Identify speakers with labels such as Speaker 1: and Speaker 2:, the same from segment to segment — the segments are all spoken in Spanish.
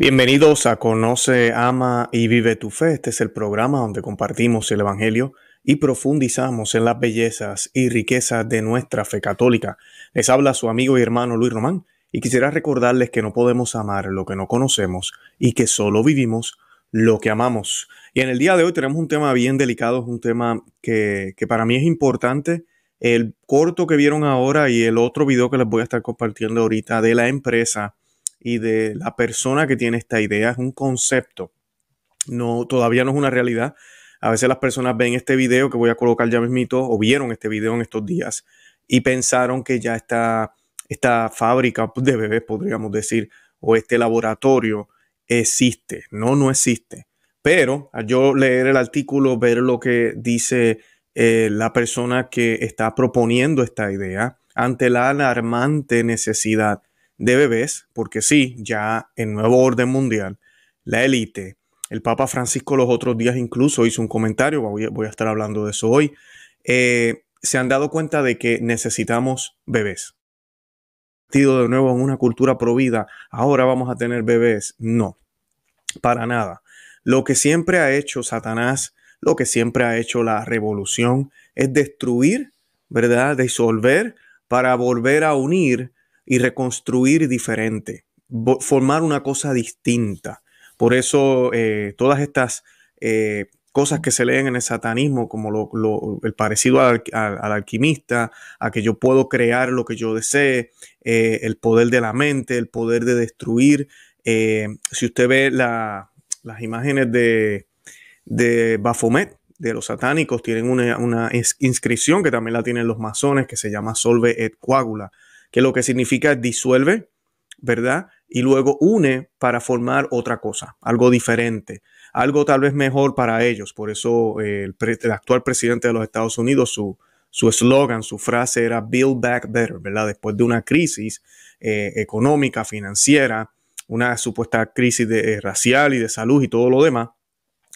Speaker 1: Bienvenidos a
Speaker 2: Conoce, Ama y Vive tu Fe. Este es el programa donde compartimos el Evangelio y profundizamos en las bellezas y riquezas de nuestra fe católica. Les habla su amigo y hermano Luis Román y quisiera recordarles que no podemos amar lo que no conocemos y que solo vivimos lo que amamos. Y en el día de hoy tenemos un tema bien delicado, un tema que, para mí es importante. El corto que vieron ahora y el otro video que les voy a estar compartiendo ahorita de la empresa y de la persona que tiene esta idea. Es un concepto. No, todavía no es una realidad. A veces las personas ven este video que voy a colocar ya mismito o vieron este video en estos días y pensaron que ya está esta fábrica de bebés, podríamos decir, o este laboratorio existe. No, no existe. Pero yo leer el artículo, ver lo que dice eh, la persona que está proponiendo esta idea, ante la alarmante necesidad de bebés, porque sí, ya en Nuevo Orden Mundial, la élite, el Papa Francisco los otros días incluso hizo un comentario, voy a, estar hablando de eso hoy, eh, se han dado cuenta de que necesitamos bebés. Tido de nuevo en una cultura provida, ahora vamos a tener bebés. No, para nada. Lo que siempre ha hecho Satanás, lo que siempre ha hecho la revolución, es destruir, ¿verdad? Disolver para volver a unir y reconstruir diferente, formar una cosa distinta. Por eso eh, todas estas eh, cosas que se leen en el satanismo, como lo, el parecido al, alquimista, a que yo puedo crear lo que yo desee, eh, el poder de la mente, el poder de destruir. si usted ve las imágenes de, de Baphomet, de los satánicos, tienen una, una, inscripción que también la tienen los masones, que se llama Solve et Coagula, que lo que significa es disuelve, ¿verdad? Y luego une para formar otra cosa, algo diferente, algo tal vez mejor para ellos. Por eso eh, el, actual presidente de los Estados Unidos, su su eslogan, su frase era Build Back Better, ¿verdad? Después de una crisis eh, económica, financiera, una supuesta crisis eh, racial y de salud y todo lo demás,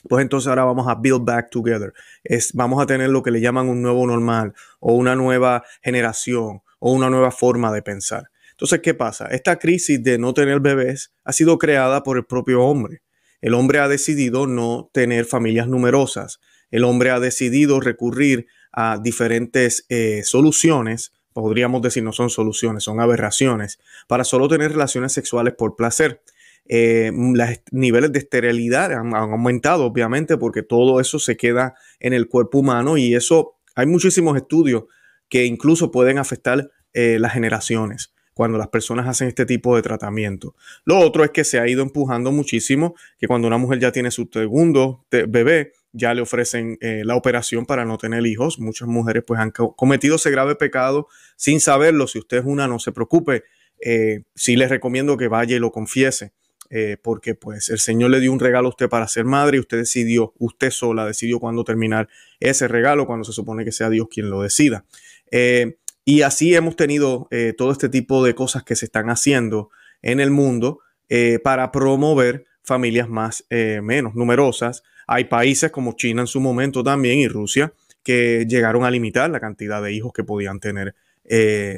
Speaker 2: pues entonces ahora vamos a build back together. Es, vamos a tener lo que le llaman un nuevo normal o una nueva generación o una nueva forma de pensar. Entonces, ¿qué pasa? Esta crisis de no tener bebés ha sido creada por el propio hombre. El hombre ha decidido no tener familias numerosas. El hombre ha decidido recurrir a diferentes eh, soluciones, podríamos decir no son soluciones, son aberraciones, para solo tener relaciones sexuales por placer. Eh, los niveles de esterilidad han, aumentado, obviamente, porque todo eso se queda en el cuerpo humano y eso, hay muchísimos estudios que incluso pueden afectar eh, las generaciones cuando las personas hacen este tipo de tratamiento. Lo otro es que se ha ido empujando muchísimo que cuando una mujer ya tiene su segundo bebé, ya le ofrecen eh, la operación para no tener hijos. Muchas mujeres pues han cometido ese grave pecado sin saberlo. Si usted es una, no se preocupe. Eh, sí les recomiendo que vaya y lo confiese. Eh, porque pues el Señor le dio un regalo a usted para ser madre y usted decidió, usted sola decidió cuándo terminar ese regalo, cuando se supone que sea Dios quien lo decida. Eh, y así hemos tenido eh, todo este tipo de cosas que se están haciendo en el mundo eh, para promover familias más menos numerosas. Hay países como China en su momento también y Rusia que llegaron a limitar la cantidad de hijos que podían tener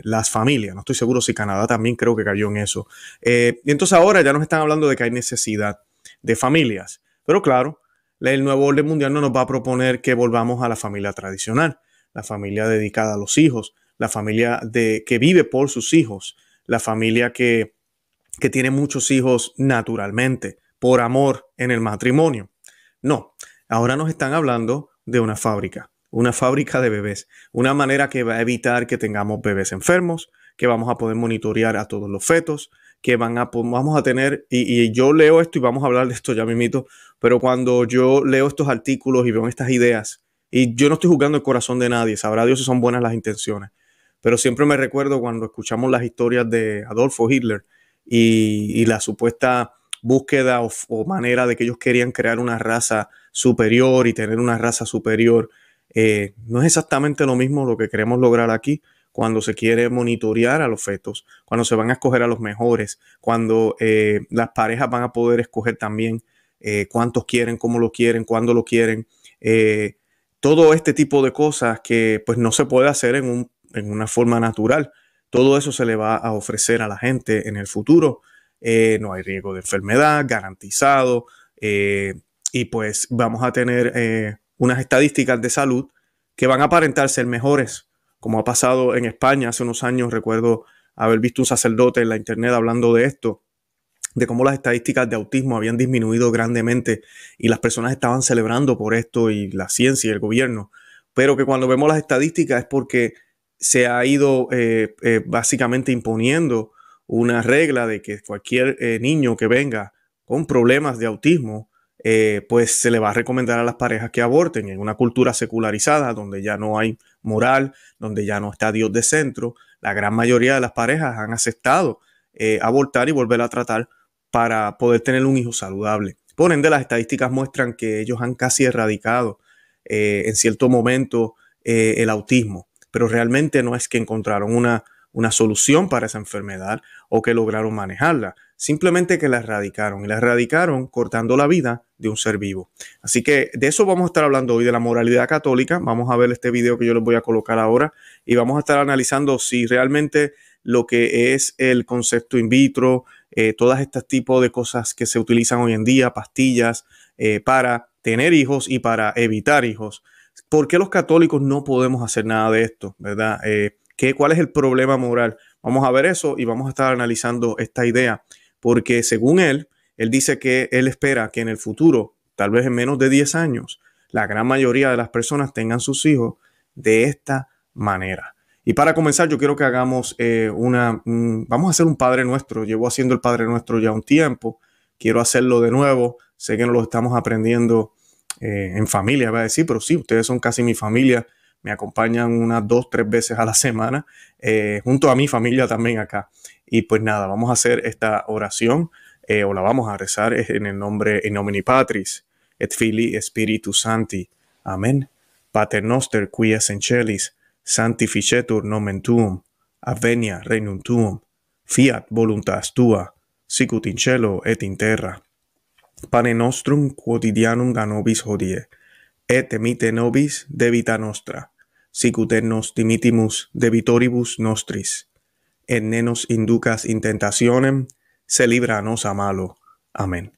Speaker 2: las familias. No estoy seguro si Canadá también creo que cayó en eso. y entonces ahora ya nos están hablando de que hay necesidad de familias. Pero claro, el nuevo orden mundial no nos va a proponer que volvamos a la familia tradicional la familia dedicada a los hijos, la familia de, que vive por sus hijos, la familia que, que tiene muchos hijos naturalmente, por amor en el matrimonio. No, ahora nos están hablando de una fábrica, una fábrica de bebés, una manera que va a evitar que tengamos bebés enfermos, que vamos a poder monitorear a todos los fetos, que van a, pues, vamos a tener, y, y, yo leo esto y vamos a hablar de esto ya mismito, pero cuando yo leo estos artículos y veo estas ideas y yo no estoy jugando el corazón de nadie, sabrá Dios si son buenas las intenciones. Pero siempre me recuerdo cuando escuchamos las historias de Adolfo Hitler y, la supuesta búsqueda o, manera de que ellos querían crear una raza superior y tener una raza superior. Eh, no es exactamente lo mismo lo que queremos lograr aquí cuando se quiere monitorear a los fetos, cuando se van a escoger a los mejores, cuando eh, las parejas van a poder escoger también eh, cuántos quieren, cómo lo quieren, cuándo lo quieren todo este tipo de cosas que pues no se puede hacer en, una forma natural. Todo eso se le va a ofrecer a la gente en el futuro. Eh, no hay riesgo de enfermedad garantizado eh, y pues vamos a tener eh, unas estadísticas de salud que van a aparentar ser mejores, como ha pasado en España hace unos años. Recuerdo haber visto un sacerdote en la internet hablando de esto, de cómo las estadísticas de autismo habían disminuido grandemente y las personas estaban celebrando por esto y la ciencia y el gobierno, pero que cuando vemos las estadísticas es porque se ha ido eh, eh, básicamente imponiendo una regla de que cualquier eh, niño que venga con problemas de autismo, pues se le va a recomendar a las parejas que aborten en una cultura secularizada donde ya no hay moral, donde ya no está Dios de centro. La gran mayoría de las parejas han aceptado abortar y volver a tratar para poder tener un hijo saludable. Por ende, las estadísticas muestran que ellos han casi erradicado eh, en cierto momento eh, el autismo, pero realmente no es que encontraron una, una solución para esa enfermedad o que lograron manejarla, simplemente que la erradicaron y la erradicaron cortando la vida de un ser vivo. Así que de eso vamos a estar hablando hoy, de la moralidad católica. Vamos a ver este video que yo les voy a colocar ahora y vamos a estar analizando si realmente lo que es el concepto in vitro, eh, todas estas tipos de cosas que se utilizan hoy en día, pastillas eh, para tener hijos y para evitar hijos. ¿Por qué los católicos no podemos hacer nada de esto? ¿Verdad? Eh, ¿Cuál es el problema moral? Vamos a ver eso y vamos a estar analizando esta idea, porque según él, él dice que él espera que en el futuro, tal vez en menos de 10 años, la gran mayoría de las personas tengan sus hijos de esta manera. Y para comenzar, yo quiero que hagamos eh, una, vamos a hacer un Padre Nuestro. Llevo haciendo el Padre Nuestro ya un tiempo, quiero hacerlo de nuevo. Sé que no lo estamos aprendiendo eh, en familia, voy a decir, pero sí, ustedes son casi mi familia. Me acompañan unas dos, tres veces a la semana, eh, junto a mi familia también acá. Y pues nada, vamos a hacer esta oración o la vamos a rezar en el nombre, en nomine Patris, et Fili Spiritus Santi. Amén. Pater Noster, qui en sanctificetur nomen tuum, avenia regnum tuum, fiat voluntas tua, sicut in cielo et in terra. Pane nostrum quotidianum da nobis hodie, et emite nobis debita nostra, sicut et nos dimitimus debitoribus nostris, et ne nos inducas in tentationem, se libra nos a malo. Amen.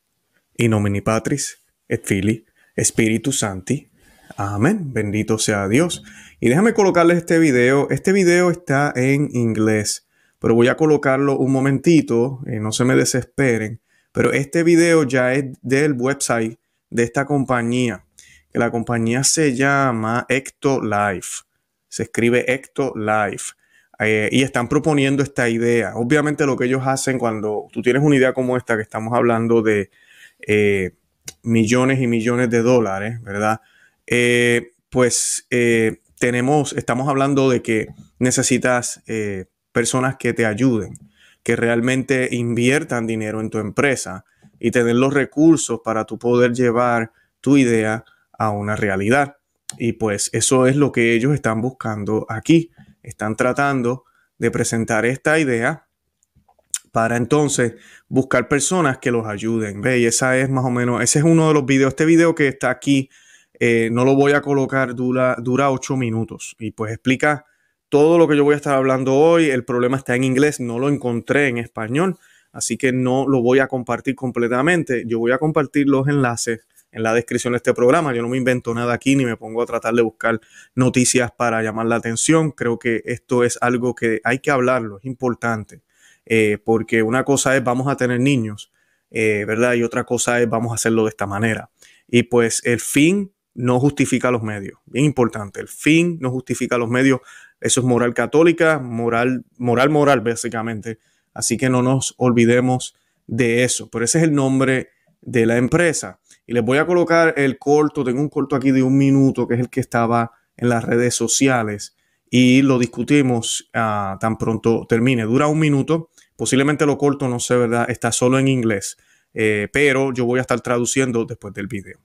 Speaker 2: In nomini Patris, et Filii, et Spiritus Sancti. Amén, bendito sea Dios. Y déjame colocarles este video. Este video está en inglés, pero voy a colocarlo un momentito, eh, no se me desesperen. Pero este video ya es del website de esta compañía, que la compañía se llama Life. Se escribe Ectolife. Life eh, y están proponiendo esta idea. Obviamente lo que ellos hacen cuando tú tienes una idea como esta, que estamos hablando de eh, millones y millones de dólares, ¿verdad? Eh, pues eh, tenemos, estamos hablando de que necesitas eh, personas que te ayuden, que realmente inviertan dinero en tu empresa y tener los recursos para tu poder llevar tu idea a una realidad. Y pues eso es lo que ellos están buscando aquí. Están tratando de presentar esta idea para entonces buscar personas que los ayuden. Ve, esa es más o menos, ese es uno de los videos, este video que está aquí eh, no lo voy a colocar, dura, dura 8 minutos. Y pues explica todo lo que yo voy a estar hablando hoy. El problema está en inglés, no lo encontré en español, así que no lo voy a compartir completamente. Yo voy a compartir los enlaces en la descripción de este programa. Yo no me invento nada aquí ni me pongo a tratar de buscar noticias para llamar la atención. Creo que esto es algo que hay que hablarlo, es importante, eh, porque una cosa es vamos a tener niños, eh, ¿verdad? Y otra cosa es vamos a hacerlo de esta manera. Y pues el fin no justifica los medios. Bien importante, el fin no justifica los medios. Eso es moral católica, moral, moral, moral, básicamente. Así que no nos olvidemos de eso. Pero ese es el nombre de la empresa. Y les voy a colocar el corto, tengo un corto aquí de un minuto, que es el que estaba en las redes sociales. Y lo discutimos ah, tan pronto termine. Dura un minuto. Posiblemente lo corto, no sé, ¿verdad? Está solo en inglés. Eh, pero yo voy a estar traduciendo después del video.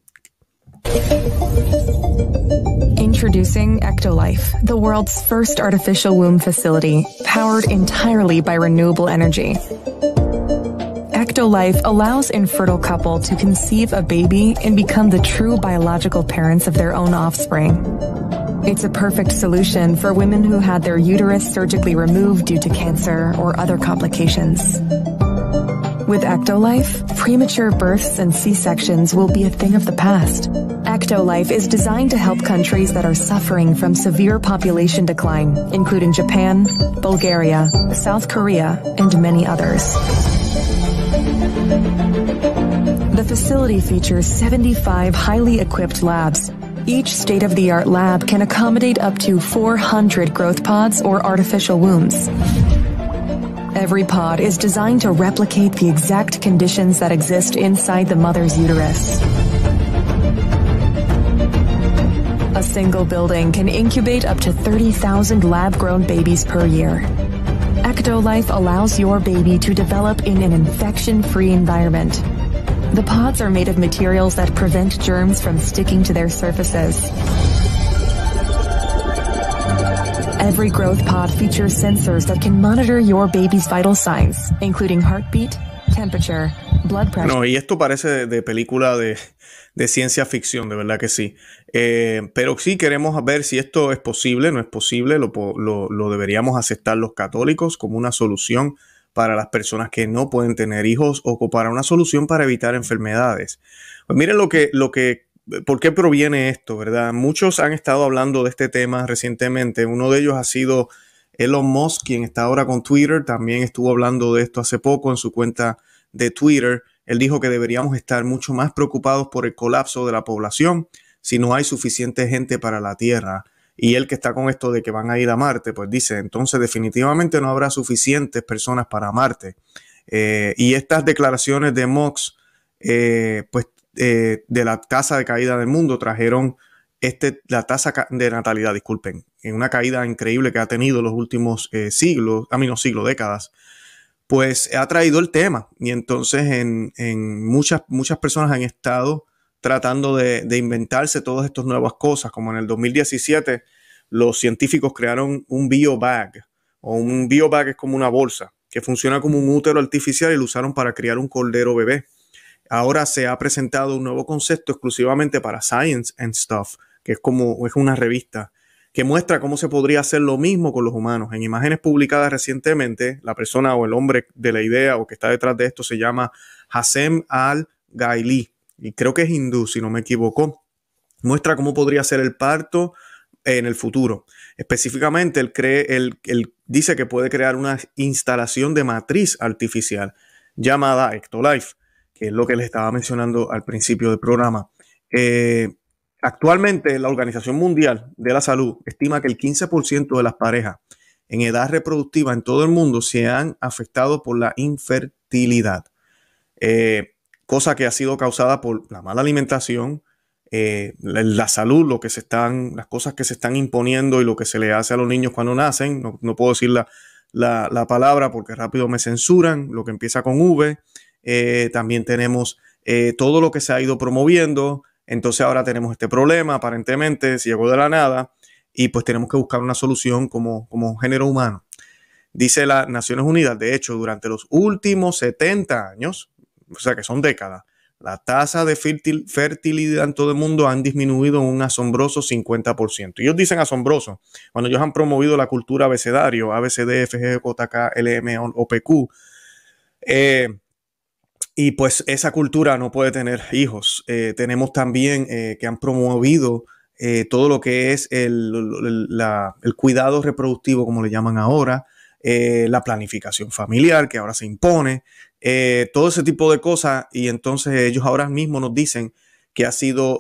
Speaker 1: Introducing Ectolife, the world's first artificial womb facility, powered entirely by renewable energy. Ectolife allows infertile couple to conceive a baby and become the true biological parents of their own offspring. It's a perfect solution for women who had their uterus surgically removed due to cancer or other complications. With Ectolife, premature births and C-sections will be a thing of the past. Ectolife is designed to help countries that are suffering from severe population decline, including Japan, Bulgaria, South Korea, and many others. The facility features 75 highly equipped labs. Each state-of-the-art lab can accommodate up to 400 growth pods or artificial wombs. Every pod is designed to replicate the exact conditions that exist inside the mother's uterus. A single building can incubate up to 30,000 lab-grown babies per year. Ectolife allows your baby to develop in an infection-free environment. The pods are made of materials that prevent germs from sticking to their surfaces. including heartbeat, No,
Speaker 2: y esto parece de, película de, ciencia ficción, de verdad que sí. Eh, pero sí queremos ver si esto es posible, no es posible, lo, deberíamos aceptar los católicos como una solución para las personas que no pueden tener hijos o para una solución para evitar enfermedades. Pues miren lo que, lo que ¿Por qué proviene esto, verdad? Muchos han estado hablando de este tema recientemente. Uno de ellos ha sido Elon Musk, quien está ahora con Twitter. También estuvo hablando de esto hace poco en su cuenta de Twitter. Él dijo que deberíamos estar mucho más preocupados por el colapso de la población si no hay suficiente gente para la Tierra. Y él que está con esto de que van a ir a Marte, pues dice, entonces definitivamente no habrá suficientes personas para Marte. Eh, y estas declaraciones de Musk, eh, pues eh, de la tasa de caída del mundo trajeron este, la tasa de natalidad, disculpen, en una caída increíble que ha tenido los últimos eh, siglos, a menos siglos, décadas, pues ha traído el tema. Y entonces en, muchas, muchas personas han estado tratando de, de, inventarse todas estas nuevas cosas, como en el 2017 los científicos crearon un biobag, o un biobag es como una bolsa, que funciona como un útero artificial y lo usaron para criar un cordero bebé ahora se ha presentado un nuevo concepto exclusivamente para Science and Stuff, que es como es una revista que muestra cómo se podría hacer lo mismo con los humanos. En imágenes publicadas recientemente, la persona o el hombre de la idea o que está detrás de esto se llama Hassem al-Gaili, y creo que es hindú, si no me equivoco. Muestra cómo podría ser el parto en el futuro. Específicamente, él, cree, él dice que puede crear una instalación de matriz artificial llamada Ectolife que es lo que les estaba mencionando al principio del programa. Eh, actualmente la Organización Mundial de la Salud estima que el 15% de las parejas en edad reproductiva en todo el mundo se han afectado por la infertilidad, eh, cosa que ha sido causada por la mala alimentación, eh, la, salud, lo que se están, las cosas que se están imponiendo y lo que se le hace a los niños cuando nacen. No, puedo decir la, la, palabra porque rápido me censuran, lo que empieza con V. Eh, también tenemos eh, todo lo que se ha ido promoviendo, entonces ahora tenemos este problema, aparentemente llegó de la nada y pues tenemos que buscar una solución como, como género humano. Dice las Naciones Unidas, de hecho, durante los últimos 70 años, o sea que son décadas, la tasa de fertilidad en todo el mundo han disminuido un asombroso 50%. Ellos dicen asombroso. Cuando ellos han promovido la cultura abecedario, ABCD, FG, JK, LM, OPQ, eh, y pues esa cultura no puede tener hijos. Eh, tenemos también eh, que han promovido eh, todo lo que es el, el, cuidado reproductivo, como le llaman ahora, la planificación familiar que ahora se impone, todo ese tipo de cosas. Y entonces ellos ahora mismo nos dicen que ha sido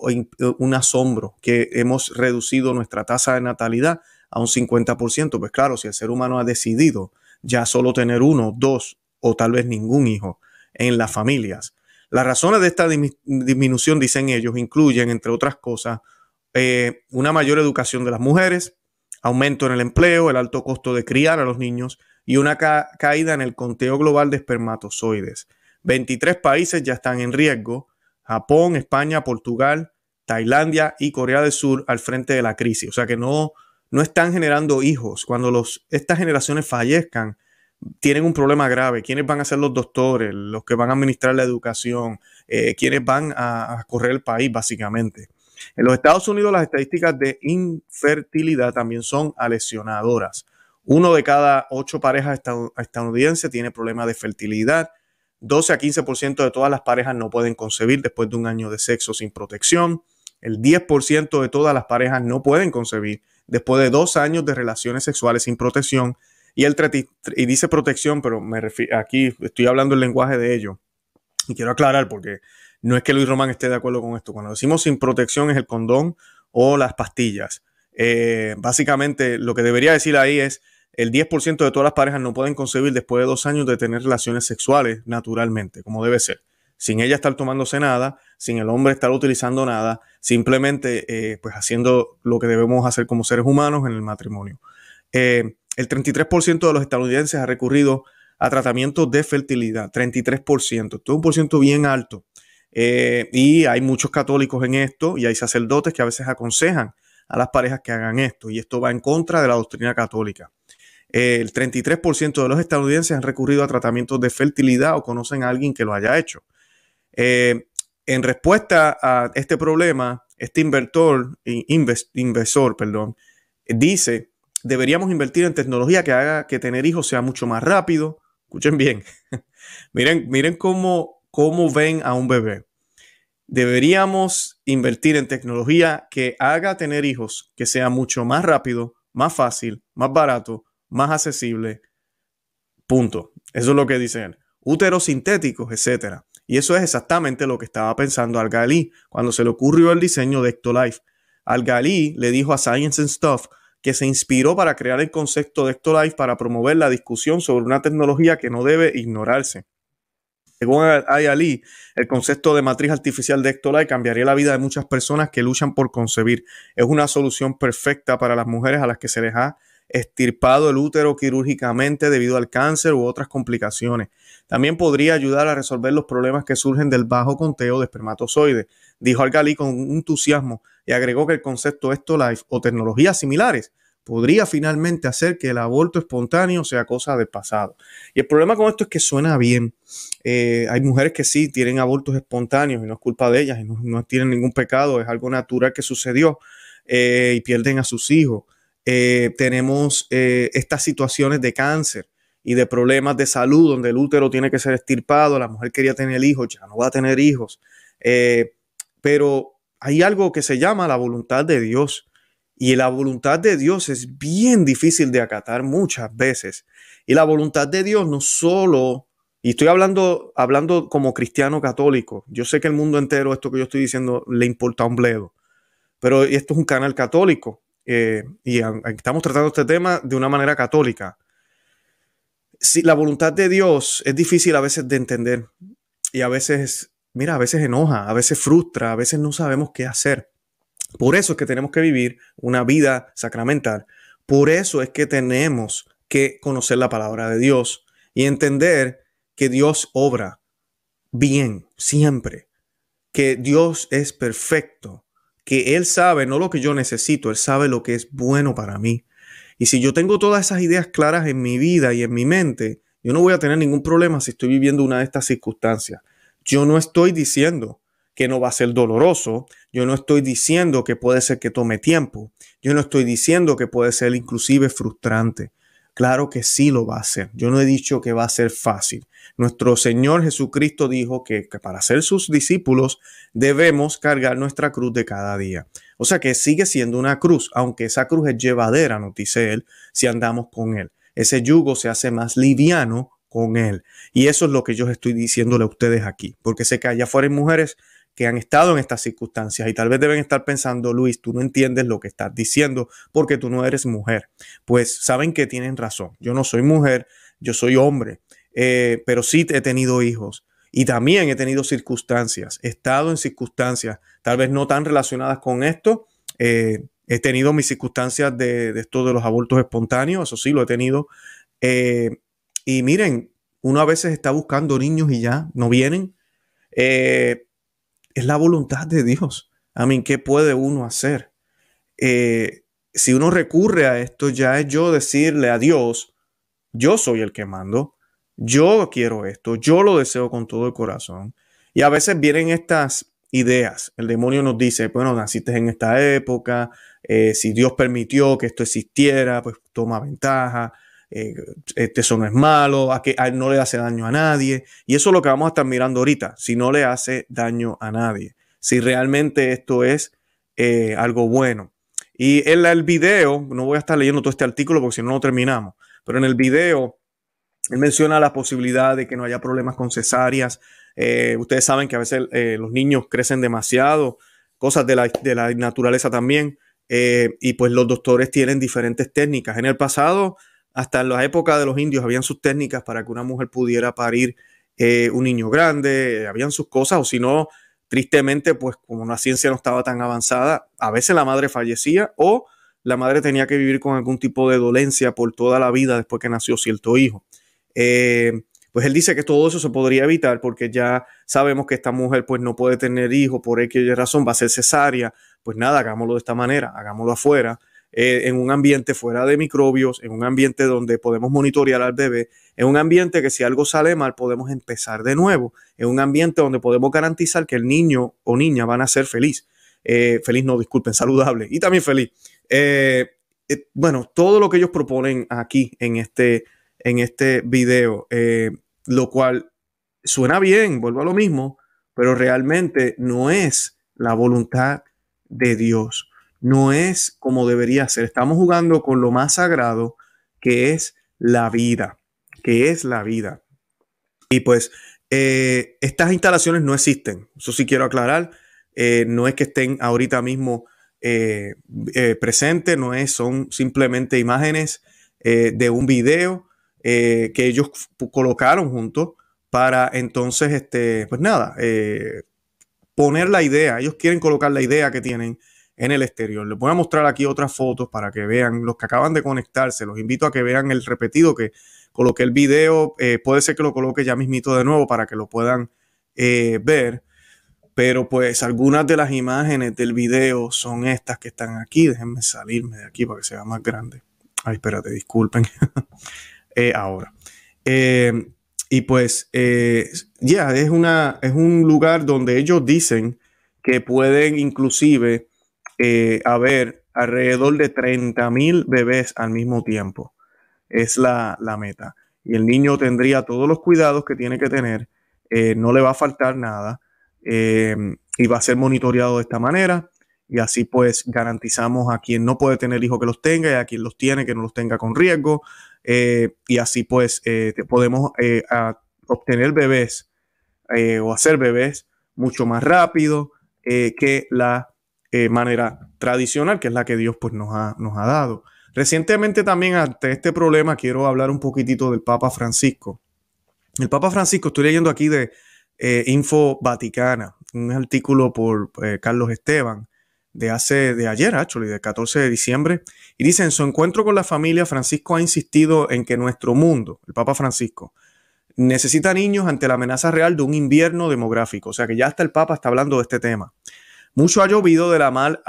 Speaker 2: un asombro, que hemos reducido nuestra tasa de natalidad a un 50%. Pues claro, si el ser humano ha decidido ya solo tener uno, dos o tal vez ningún hijo, en las familias. Las razones de esta disminución, dicen ellos, incluyen, entre otras cosas, eh, una mayor educación de las mujeres, aumento en el empleo, el alto costo de criar a los niños y una caída en el conteo global de espermatozoides. 23 países ya están en riesgo, Japón, España, Portugal, Tailandia y Corea del Sur al frente de la crisis. O sea que no, no están generando hijos. Cuando los, estas generaciones fallezcan, tienen un problema grave, quiénes van a ser los doctores, los que van a administrar la educación, eh, quiénes van a, correr el país, básicamente. En los Estados Unidos las estadísticas de infertilidad también son lesionadoras. Uno de cada ocho parejas estadounidenses tiene problemas de fertilidad. 12 a 15% de todas las parejas no pueden concebir después de un año de sexo sin protección. El 10% de todas las parejas no pueden concebir después de dos años de relaciones sexuales sin protección y, el y dice protección, pero me aquí estoy hablando el lenguaje de ello. Y quiero aclarar porque no es que Luis Román esté de acuerdo con esto. Cuando decimos sin protección es el condón o las pastillas. Eh, básicamente lo que debería decir ahí es el 10% de todas las parejas no pueden concebir después de dos años de tener relaciones sexuales naturalmente, como debe ser. Sin ella estar tomándose nada, sin el hombre estar utilizando nada, simplemente eh, pues haciendo lo que debemos hacer como seres humanos en el matrimonio. Eh, el 33% de los estadounidenses ha recurrido a tratamientos de fertilidad, 33%. Esto es un por bien alto. Eh, y hay muchos católicos en esto y hay sacerdotes que a veces aconsejan a las parejas que hagan esto. Y esto va en contra de la doctrina católica. Eh, el 33% de los estadounidenses han recurrido a tratamientos de fertilidad o conocen a alguien que lo haya hecho. Eh, en respuesta a este problema, este inversor, inversor perdón, dice deberíamos invertir en tecnología que haga que tener hijos sea mucho más rápido. Escuchen bien. miren, miren cómo, cómo ven a un bebé. Deberíamos invertir en tecnología que haga tener hijos que sea mucho más rápido, más fácil, más barato, más accesible. Punto. Eso es lo que dicen. Úteros sintéticos, etcétera. Y eso es exactamente lo que estaba pensando Al Galí cuando se le ocurrió el diseño de Ectolife. Al Galí le dijo a Science and Stuff, que se inspiró para crear el concepto de Ectolife para promover la discusión sobre una tecnología que no debe ignorarse. Según Ayali, el concepto de matriz artificial de Ectolife cambiaría la vida de muchas personas que luchan por concebir. Es una solución perfecta para las mujeres a las que se les ha estirpado el útero quirúrgicamente debido al cáncer u otras complicaciones. También podría ayudar a resolver los problemas que surgen del bajo conteo de espermatozoides dijo al con entusiasmo y agregó que el concepto Esto Life o tecnologías similares podría finalmente hacer que el aborto espontáneo sea cosa del pasado. Y el problema con esto es que suena bien. Eh, hay mujeres que sí tienen abortos espontáneos y no es culpa de ellas y no, tienen ningún pecado, es algo natural que sucedió eh, y pierden a sus hijos. Eh, tenemos estas situaciones de cáncer y de problemas de salud donde el útero tiene que ser estirpado, la mujer quería tener hijos, ya no va a tener hijos pero hay algo que se llama la voluntad de Dios. Y la voluntad de Dios es bien difícil de acatar muchas veces. Y la voluntad de Dios no solo, y estoy hablando, hablando como cristiano católico, yo sé que el mundo entero esto que yo estoy diciendo le importa un bledo, pero esto es un canal católico eh, y estamos tratando este tema de una manera católica. Si la voluntad de Dios es difícil a veces de entender y a veces mira, a veces enoja, a veces frustra, a veces no sabemos qué hacer. Por eso es que tenemos que vivir una vida sacramental. Por eso es que tenemos que conocer la palabra de Dios y entender que Dios obra bien, siempre, que Dios es perfecto, que Él sabe no lo que yo necesito, Él sabe lo que es bueno para mí. Y si yo tengo todas esas ideas claras en mi vida y en mi mente, yo no voy a tener ningún problema si estoy viviendo una de estas circunstancias. Yo no estoy diciendo que no va a ser doloroso, yo no estoy diciendo que puede ser que tome tiempo, yo no estoy diciendo que puede ser inclusive frustrante. Claro que sí lo va a ser. Yo no he dicho que va a ser fácil. Nuestro Señor Jesucristo dijo que, para ser sus discípulos debemos cargar nuestra cruz de cada día. O sea que sigue siendo una cruz, aunque esa cruz es llevadera, nos dice Él, si andamos con Él. Ese yugo se hace más liviano con Él. Y eso es lo que yo estoy diciéndole a ustedes aquí, porque sé que allá afuera hay mujeres que han estado en estas circunstancias y tal vez deben estar pensando, Luis, tú no entiendes lo que estás diciendo porque tú no eres mujer. Pues saben que tienen razón. Yo no soy mujer, yo soy hombre, eh, pero sí he tenido hijos y también he tenido circunstancias, he estado en circunstancias tal vez no tan relacionadas con esto. Eh, he tenido mis circunstancias de, esto de los abortos espontáneos, eso sí lo he tenido. Eh, y miren, uno a veces está buscando niños y ya no vienen. Eh, es la voluntad de Dios. Amén. ¿qué puede uno hacer? Eh, si uno recurre a esto, ya es yo decirle a Dios, yo soy el que mando, yo quiero esto, yo lo deseo con todo el corazón. Y a veces vienen estas ideas. El demonio nos dice, bueno, naciste en esta época, eh, si Dios permitió que esto existiera, pues toma ventaja eh, este son es malo, a que no le hace daño a nadie. Y eso es lo que vamos a estar mirando ahorita, si no le hace daño a nadie, si realmente esto es eh, algo bueno. Y en el video, no voy a estar leyendo todo este artículo porque si no, no terminamos, pero en el video, él menciona la posibilidad de que no haya problemas con cesáreas. Eh, ustedes saben que a veces eh, los niños crecen demasiado, cosas de la, de la naturaleza también. y pues los doctores tienen diferentes técnicas. En el pasado, hasta en la época de los indios habían sus técnicas para que una mujer pudiera parir eh, un niño grande, eh, habían sus cosas, o si no, tristemente, pues como la ciencia no estaba tan avanzada, a veces la madre fallecía o la madre tenía que vivir con algún tipo de dolencia por toda la vida después que nació cierto hijo. Eh, pues él dice que todo eso se podría evitar porque ya sabemos que esta mujer pues no puede tener hijos por X razón, va a ser cesárea, pues nada, hagámoslo de esta manera, hagámoslo afuera, eh, en un ambiente fuera de microbios, en un ambiente donde podemos monitorear al bebé, en un ambiente que si algo sale mal podemos empezar de nuevo, en un ambiente donde podemos garantizar que el niño o niña van a ser feliz, eh, feliz no, disculpen, saludable y también feliz. Eh, bueno, todo lo que ellos proponen aquí en este, en este video, lo cual suena bien, vuelvo a lo mismo, pero realmente no es la voluntad de Dios no es como debería ser. Estamos jugando con lo más sagrado que es la vida, que es la vida. Y pues eh, estas instalaciones no existen. Eso sí quiero aclarar. Eh, no es que estén ahorita mismo eh, presentes, no es, son simplemente imágenes de un video que ellos colocaron juntos para entonces, este, pues nada, poner la idea. Ellos quieren colocar la idea que tienen en el exterior. Les voy a mostrar aquí otras fotos para que vean los que acaban de conectarse. Los invito a que vean el repetido que coloqué el video. Eh, puede ser que lo coloque ya mismito de nuevo para que lo puedan eh, ver. Pero pues algunas de las imágenes del video son estas que están aquí. Déjenme salirme de aquí para que sea más grande. Ay, espérate, disculpen. Eh, ahora. y pues, ya, es, una, es un lugar donde ellos dicen que pueden inclusive eh, a haber alrededor de 30.000 bebés al mismo tiempo. Es la, la, meta. Y el niño tendría todos los cuidados que tiene que tener, eh, no le va a faltar nada eh, y va a ser monitoreado de esta manera. Y así pues garantizamos a quien no puede tener hijos que los tenga y a quien los tiene que no los tenga con riesgo. y así pues podemos obtener bebés o hacer bebés mucho más rápido que la eh, manera tradicional, que es la que Dios pues, nos, ha, nos ha dado. Recientemente también ante este problema quiero hablar un poquitito del Papa Francisco. El Papa Francisco, estoy leyendo aquí de eh, Info Vaticana, un artículo por eh, Carlos Esteban de hace de ayer, actually, del 14 de diciembre, y dice, en su encuentro con la familia, Francisco ha insistido en que nuestro mundo, el Papa Francisco, necesita niños ante la amenaza real de un invierno demográfico. O sea que ya hasta el Papa está hablando de este tema. Mucho ha llovido de la mal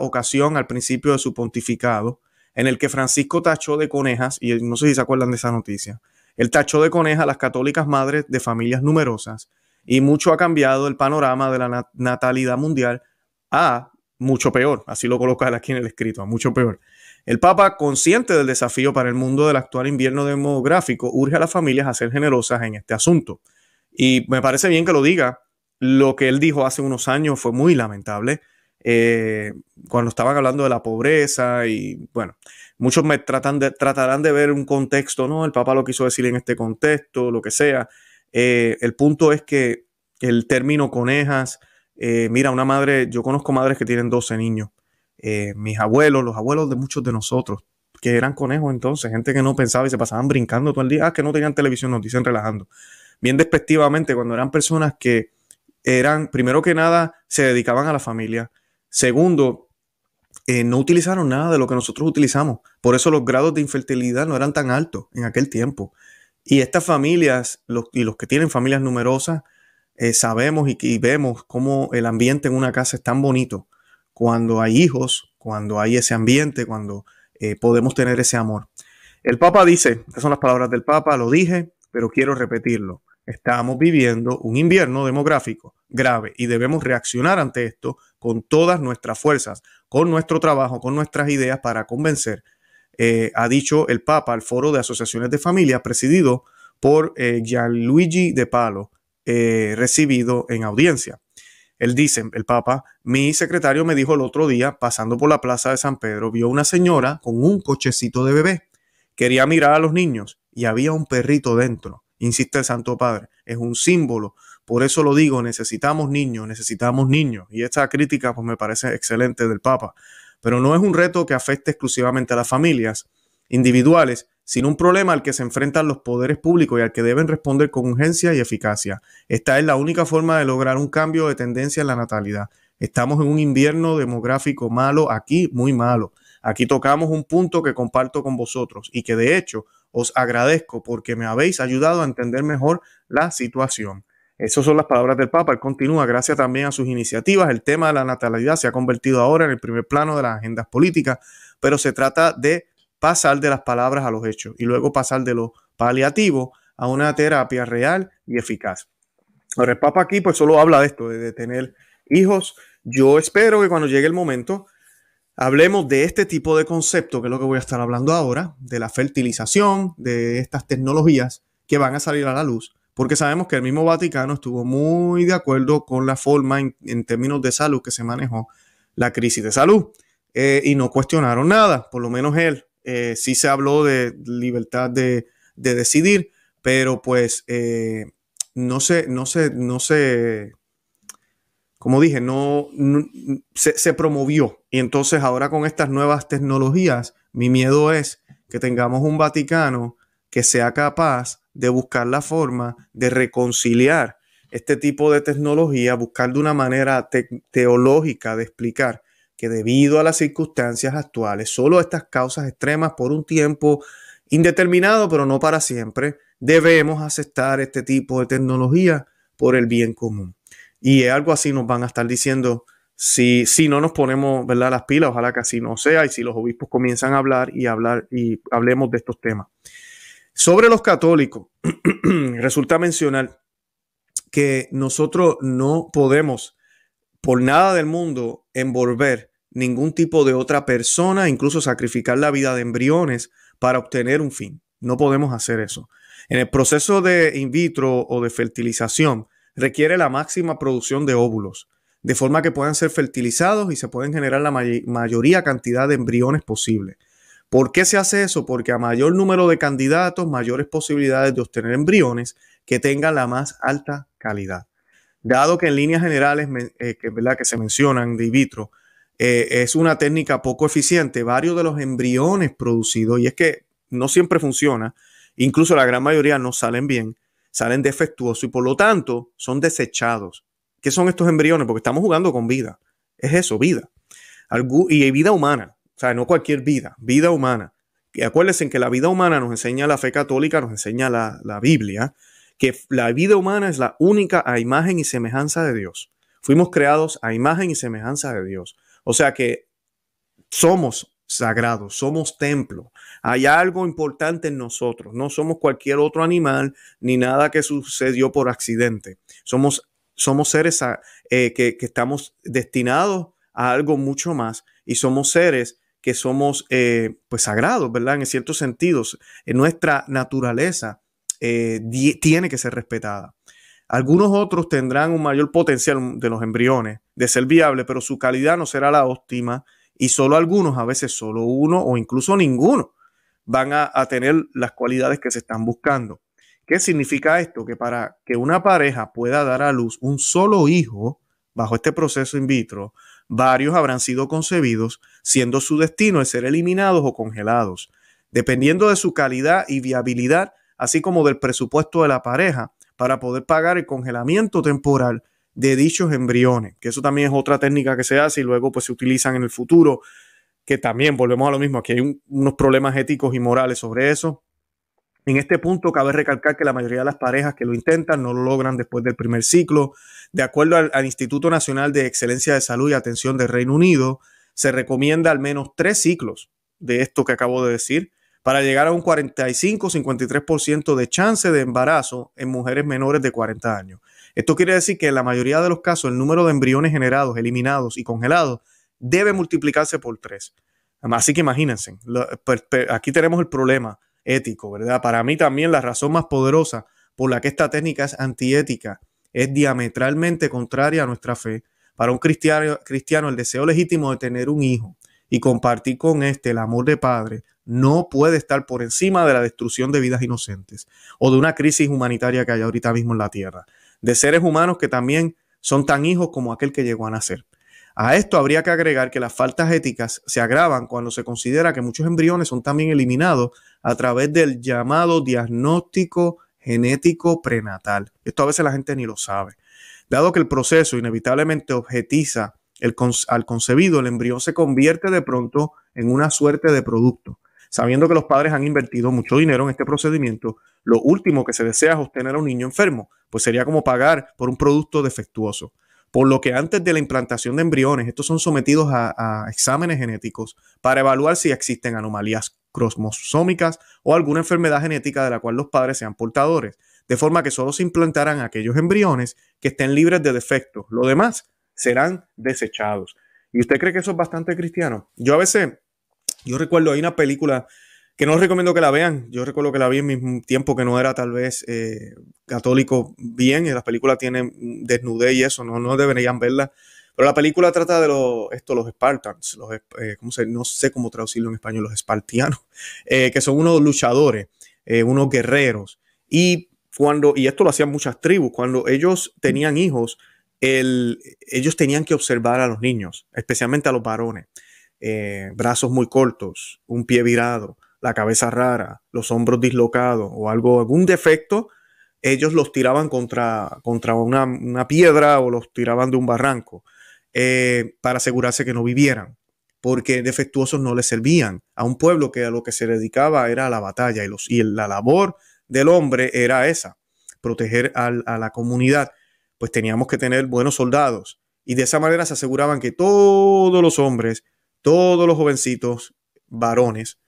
Speaker 2: ocasión al principio de su pontificado, en el que Francisco tachó de conejas, y no sé si se acuerdan de esa noticia, el tachó de conejas a las católicas madres de familias numerosas, y mucho ha cambiado el panorama de la natalidad mundial a mucho peor, así lo coloca aquí en el escrito, a mucho peor. El Papa, consciente del desafío para el mundo del actual invierno demográfico, urge a las familias a ser generosas en este asunto. Y me parece bien que lo diga, lo que él dijo hace unos años fue muy lamentable. Eh, cuando estaban hablando de la pobreza y bueno, muchos me tratan de, tratarán de ver un contexto, ¿no? El papá lo quiso decir en este contexto, lo que sea. Eh, el punto es que el término conejas, eh, mira, una madre, yo conozco madres que tienen 12 niños, mis abuelos, los abuelos de muchos de nosotros, que eran conejos entonces, gente que no pensaba y se pasaban brincando todo el día, ah, que no tenían televisión, nos dicen relajando. Bien despectivamente, cuando eran personas que eran, primero que nada, se dedicaban a la familia. Segundo, eh, no utilizaron nada de lo que nosotros utilizamos. Por eso los grados de infertilidad no eran tan altos en aquel tiempo. Y estas familias, los, y los que tienen familias numerosas, eh, sabemos y, vemos cómo el ambiente en una casa es tan bonito. Cuando hay hijos, cuando hay ese ambiente, cuando eh, podemos tener ese amor. El Papa dice, esas son las palabras del Papa, lo dije, pero quiero repetirlo. Estamos viviendo un invierno demográfico grave y debemos reaccionar ante esto con todas nuestras fuerzas, con nuestro trabajo, con nuestras ideas para convencer, eh, ha dicho el Papa al Foro de Asociaciones de Familias presidido por eh, Gianluigi De Palo, eh, recibido en audiencia. Él dice, el Papa, mi secretario me dijo el otro día, pasando por la plaza de San Pedro, vio una señora con un cochecito de bebé. Quería mirar a los niños y había un perrito dentro insiste el Santo Padre, es un símbolo. Por eso lo digo, necesitamos niños, necesitamos niños. Y esta crítica pues me parece excelente del Papa. Pero no es un reto que afecte exclusivamente a las familias individuales, sino un problema al que se enfrentan los poderes públicos y al que deben responder con urgencia y eficacia. Esta es la única forma de lograr un cambio de tendencia en la natalidad. Estamos en un invierno demográfico malo aquí, muy malo. Aquí tocamos un punto que comparto con vosotros y que de hecho os agradezco porque me habéis ayudado a entender mejor la situación. Esas son las palabras del Papa. Él continúa, gracias también a sus iniciativas, el tema de la natalidad se ha convertido ahora en el primer plano de las agendas políticas, pero se trata de pasar de las palabras a los hechos y luego pasar de lo paliativo a una terapia real y eficaz. Ahora, el Papa aquí pues solo habla de esto, de tener hijos. Yo espero que cuando llegue el momento, Hablemos de este tipo de concepto, que es lo que voy a estar hablando ahora, de la fertilización, de estas tecnologías que van a salir a la luz, porque sabemos que el mismo Vaticano estuvo muy de acuerdo con la forma en, términos de salud que se manejó la crisis de salud eh, y no cuestionaron nada, por lo menos él. Eh, sí se habló de libertad de, decidir, pero pues eh, no sé, no sé, no sé como dije, no, se, promovió. Y entonces ahora con estas nuevas tecnologías, mi miedo es que tengamos un Vaticano que sea capaz de buscar la forma de reconciliar este tipo de tecnología, buscar de una manera teológica de explicar que debido a las circunstancias actuales, solo estas causas extremas por un tiempo indeterminado, pero no para siempre, debemos aceptar este tipo de tecnología por el bien común. Y algo así nos van a estar diciendo si, si no nos ponemos ¿verdad? las pilas, ojalá que así no sea, y si los obispos comienzan a hablar y hablar y hablemos de estos temas. Sobre los católicos, resulta mencionar que nosotros no podemos por nada del mundo envolver ningún tipo de otra persona, incluso sacrificar la vida de embriones para obtener un fin. No podemos hacer eso. En el proceso de in vitro o de fertilización, requiere la máxima producción de óvulos, de forma que puedan ser fertilizados y se pueden generar la mayor mayoría cantidad de embriones posible. ¿Por qué se hace eso? Porque a mayor número de candidatos, mayores posibilidades de obtener embriones que tengan la más alta calidad. Dado que en líneas generales, eh, que, que se mencionan de in vitro, eh, es una técnica poco eficiente, varios de los embriones producidos, y es que no siempre funciona, incluso la gran mayoría no salen bien, salen defectuosos y por lo tanto son desechados. ¿Qué son estos embriones? Porque estamos jugando con vida. Es eso, vida. y vida humana. O sea, no cualquier vida, vida humana. Y acuérdense que la vida humana nos enseña la fe católica, nos enseña la, la Biblia, que la vida humana es la única a imagen y semejanza de Dios. Fuimos creados a imagen y semejanza de Dios. O sea que somos sagrados, somos templo. Hay algo importante en nosotros. No somos cualquier otro animal ni nada que sucedió por accidente. Somos, somos seres ah, eh, que, estamos destinados a algo mucho más y somos seres que somos eh, pues sagrados, ¿verdad? En ciertos sentidos, eh, nuestra naturaleza tiene que ser respetada. Algunos otros tendrán un mayor potencial de los embriones de ser viables, pero su calidad no será la óptima y solo algunos, a veces solo uno o incluso ninguno, van a, tener las cualidades que se están buscando. ¿Qué significa esto? Que para que una pareja pueda dar a luz un solo hijo bajo este proceso in vitro, varios habrán sido concebidos, siendo su destino el ser eliminados o congelados. Dependiendo de su calidad y viabilidad, así como del presupuesto de la pareja, para poder pagar el congelamiento temporal de dichos embriones, que eso también es otra técnica que se hace y luego pues se utilizan en el futuro que también volvemos a lo mismo, aquí hay unos problemas éticos y morales sobre eso. En este punto cabe recalcar que la mayoría de las parejas que lo intentan no lo logran después del primer ciclo. De acuerdo al, al Instituto Nacional de Excelencia de Salud y Atención del Reino Unido, se recomienda al menos tres ciclos de esto que acabo de decir para llegar a un 45-53% de chance de embarazo en mujeres menores de 40 años. Esto quiere decir que en la mayoría de los casos el número de embriones generados, eliminados y congelados debe multiplicarse por tres. Así que imagínense, pues, aquí tenemos el problema ético, ¿verdad? Para mí también la razón más poderosa por la que esta técnica es antiética es diametralmente contraria a nuestra fe. Para un cristiano, cristiano el deseo legítimo de tener un hijo y compartir con éste el amor de padre no puede estar por encima de la destrucción de vidas inocentes o de una crisis humanitaria que hay ahorita mismo en la tierra, de seres humanos que también son tan hijos como aquel que llegó a nacer. A esto habría que agregar que las faltas éticas se agravan cuando se considera que muchos embriones son también eliminados a través del llamado diagnóstico genético prenatal. Esto a veces la gente ni lo sabe. Dado que el proceso inevitablemente objetiza al concebido, el embrión se convierte de pronto en una suerte de producto. Sabiendo que los padres han invertido mucho dinero en este procedimiento, lo último que se desea es obtener a un niño enfermo, pues sería como pagar por un producto defectuoso por lo que antes de la implantación de embriones, estos son sometidos a, exámenes genéticos para evaluar si existen anomalías cromosómicas o alguna enfermedad genética de la cual los padres sean portadores, de forma que solo se implantarán aquellos embriones que estén libres de defectos. Lo demás serán desechados. ¿Y usted cree que eso es bastante cristiano? Yo a veces, yo recuerdo, hay una película que no recomiendo que la vean. Yo recuerdo que la vi en mi tiempo que no era tal vez eh, católico bien, y las películas tienen desnudez y eso, no, no deberían verla. Pero la película trata de los, esto, los Spartans, los, eh, no sé cómo traducirlo en español, los espartianos, eh, que son unos luchadores, unos guerreros. Y cuando, y esto lo hacían muchas tribus, cuando ellos tenían hijos, el, ellos tenían que observar a los niños, especialmente a los varones. brazos muy cortos, un pie virado, la cabeza rara, los hombros dislocados o algo, algún defecto, ellos los tiraban contra, contra una, piedra o los tiraban de un barranco eh, para asegurarse que no vivieran, porque defectuosos no les servían a un pueblo que a lo que se dedicaba era a la batalla y, los, y la labor del hombre era esa, proteger a la comunidad. Pues teníamos que tener buenos soldados y de esa manera se aseguraban que todos los hombres, todos los jovencitos, varones,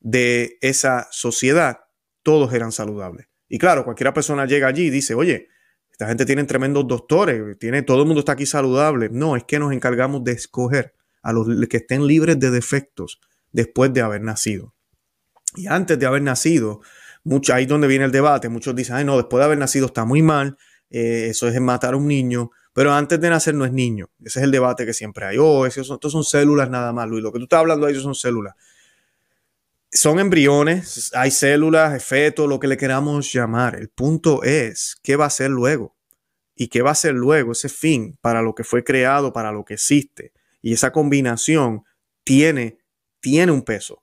Speaker 2: de esa sociedad, todos eran saludables. Y claro, cualquiera persona llega allí y dice, oye, esta gente tiene tremendos doctores, tiene, todo el mundo está aquí saludable. No, es que nos encargamos de escoger a los que estén libres de defectos después de haber nacido. Y antes de haber nacido, mucho, ahí es donde viene el debate. Muchos dicen, ay, no, después de haber nacido está muy mal, eh, eso es matar a un niño, pero antes de nacer no es niño. Ese es el debate que siempre hay. Oh, eso son células nada más, Luis. Lo que tú estás hablando ahí son células son embriones, hay células, efectos, lo que le queramos llamar. El punto es, ¿qué va a ser luego? ¿Y qué va a ser luego ese fin para lo que fue creado, para lo que existe? Y esa combinación tiene, tiene un peso.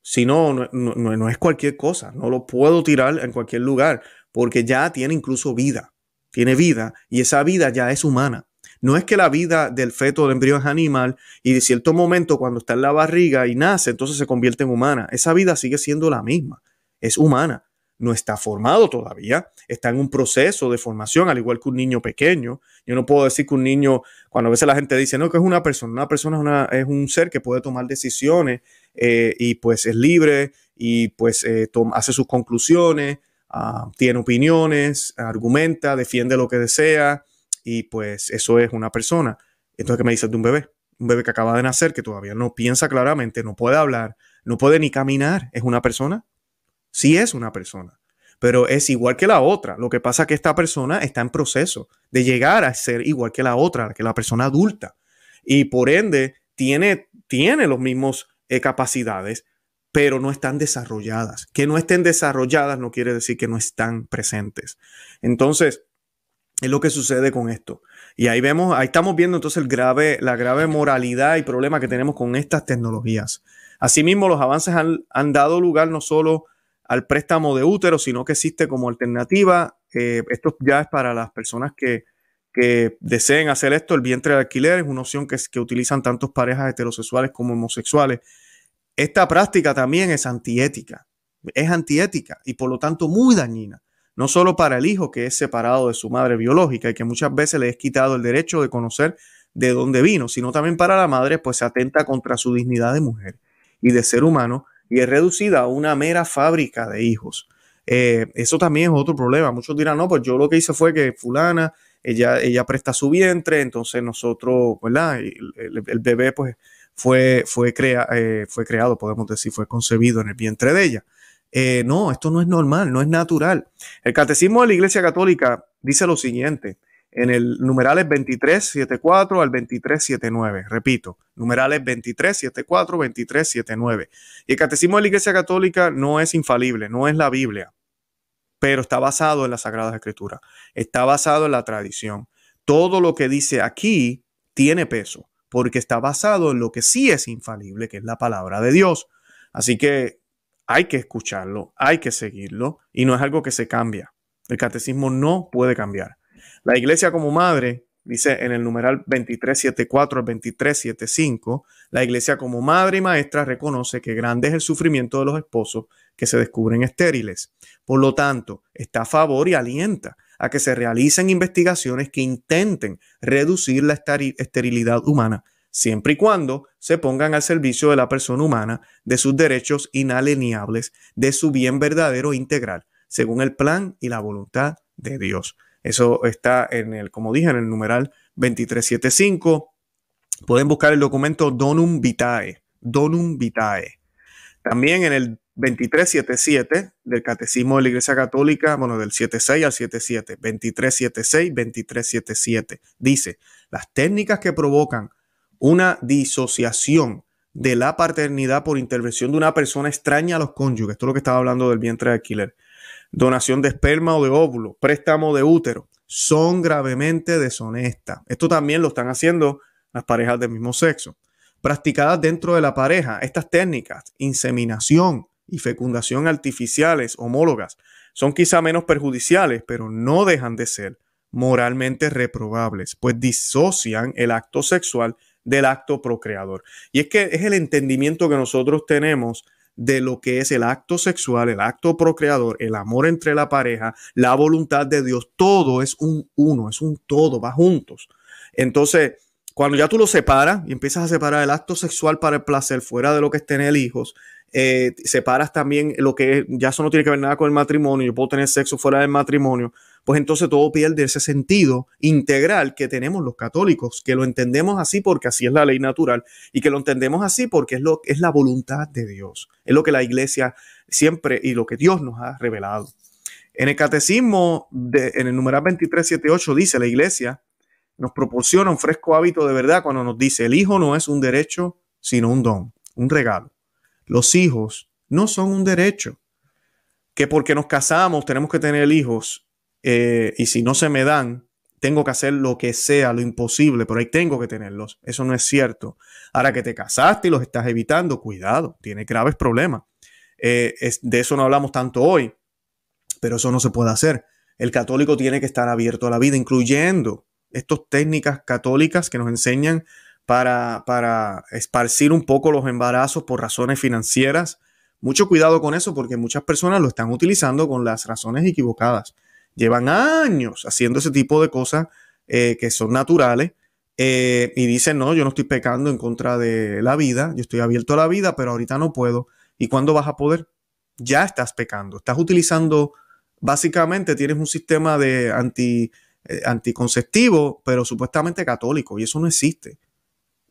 Speaker 2: Si no no, no, no, es cualquier cosa, no lo puedo tirar en cualquier lugar, porque ya tiene incluso vida, tiene vida y esa vida ya es humana. No es que la vida del feto del embrión es animal y de cierto momento cuando está en la barriga y nace, entonces se convierte en humana. Esa vida sigue siendo la misma, es humana. No está formado todavía, está en un proceso de formación, al igual que un niño pequeño. Yo no puedo decir que un niño, cuando a veces la gente dice, no, que es una persona, una persona es, un ser que puede tomar decisiones eh, y pues es libre y pues eh, hace sus conclusiones, ah, tiene opiniones, argumenta, defiende lo que desea, y pues eso es una persona. Entonces, ¿qué me dices de un bebé? Un bebé que acaba de nacer, que todavía no piensa claramente, no puede hablar, no puede ni caminar. ¿Es una persona? Sí es una persona, pero es igual que la otra. Lo que pasa es que esta persona está en proceso de llegar a ser igual que la otra, que la persona adulta. Y por ende, tiene, tiene los mismos eh, capacidades, pero no están desarrolladas. Que no estén desarrolladas no quiere decir que no están presentes. Entonces, es lo que sucede con esto. Y ahí vemos, ahí estamos viendo entonces el grave, la grave moralidad y problema que tenemos con estas tecnologías. Asimismo, los avances han, dado lugar no solo al préstamo de útero, sino que existe como alternativa. Eh, esto ya es para las personas que, deseen hacer esto. El vientre de alquiler es una opción que, que utilizan tantos parejas heterosexuales como homosexuales. Esta práctica también es antiética. Es antiética y por lo tanto muy dañina no solo para el hijo que es separado de su madre biológica y que muchas veces le es quitado el derecho de conocer de dónde vino, sino también para la madre, pues se atenta contra su dignidad de mujer y de ser humano y es reducida a una mera fábrica de hijos. Eh, eso también es otro problema. Muchos dirán, no, pues yo lo que hice fue que fulana, ella, ella presta su vientre, entonces nosotros, ¿verdad? El, bebé pues fue, fue, crea, eh, fue creado, podemos decir, fue concebido en el vientre de ella. Eh, no, esto no es normal, no es natural. El catecismo de la Iglesia Católica dice lo siguiente, en el numerales 2374 al 2379, repito, numerales 2374, 2379. Y el catecismo de la Iglesia Católica no es infalible, no es la Biblia, pero está basado en las Sagradas Escrituras, está basado en la tradición. Todo lo que dice aquí tiene peso, porque está basado en lo que sí es infalible, que es la palabra de Dios. Así que hay que escucharlo, hay que seguirlo y no es algo que se cambia. El catecismo no puede cambiar. La iglesia como madre, dice en el numeral 2374 al 2375, la iglesia como madre y maestra reconoce que grande es el sufrimiento de los esposos que se descubren estériles. Por lo tanto, está a favor y alienta a que se realicen investigaciones que intenten reducir la esterilidad humana siempre y cuando se pongan al servicio de la persona humana, de sus derechos inalienables, de su bien verdadero e integral, según el plan y la voluntad de Dios. Eso está en el, como dije, en el numeral 2375. Pueden buscar el documento Donum Vitae, Donum Vitae. También en el 2377 del Catecismo de la Iglesia Católica, bueno, del 76 al 77, 2376, 2377, dice, las técnicas que provocan una disociación de la paternidad por intervención de una persona extraña a los cónyuges. Esto es lo que estaba hablando del vientre de alquiler. Donación de esperma o de óvulo, préstamo de útero, son gravemente deshonestas. Esto también lo están haciendo las parejas del mismo sexo. Practicadas dentro de la pareja, estas técnicas, inseminación y fecundación artificiales homólogas, son quizá menos perjudiciales, pero no dejan de ser moralmente reprobables, pues disocian el acto sexual del acto procreador. Y es que es el entendimiento que nosotros tenemos de lo que es el acto sexual, el acto procreador, el amor entre la pareja, la voluntad de Dios, todo es un uno, es un todo, va juntos. Entonces, cuando ya tú lo separas y empiezas a separar el acto sexual para el placer fuera de lo que es tener hijos, eh, separas también lo que ya eso no tiene que ver nada con el matrimonio, yo puedo tener sexo fuera del matrimonio, pues entonces todo pierde ese sentido integral que tenemos los católicos, que lo entendemos así porque así es la ley natural y que lo entendemos así porque es, lo, es la voluntad de Dios, es lo que la iglesia siempre y lo que Dios nos ha revelado. En el catecismo, en el numeral 2378 dice la iglesia, nos proporciona un fresco hábito de verdad cuando nos dice, el hijo no es un derecho, sino un don, un regalo. Los hijos no son un derecho, que porque nos casamos tenemos que tener hijos eh, y si no se me dan, tengo que hacer lo que sea, lo imposible, pero ahí tengo que tenerlos. Eso no es cierto. Ahora que te casaste y los estás evitando, cuidado, tiene graves problemas. Eh, de eso no hablamos tanto hoy, pero eso no se puede hacer. El católico tiene que estar abierto a la vida, incluyendo estas técnicas católicas que nos enseñan para, para esparcir un poco los embarazos por razones financieras. Mucho cuidado con eso porque muchas personas lo están utilizando con las razones equivocadas llevan años haciendo ese tipo de cosas eh, que son naturales eh, y dicen, no, yo no estoy pecando en contra de la vida, yo estoy abierto a la vida, pero ahorita no puedo. ¿Y cuándo vas a poder? Ya estás pecando, estás utilizando, básicamente tienes un sistema de anti, eh, anticonceptivo, pero supuestamente católico, y eso no existe.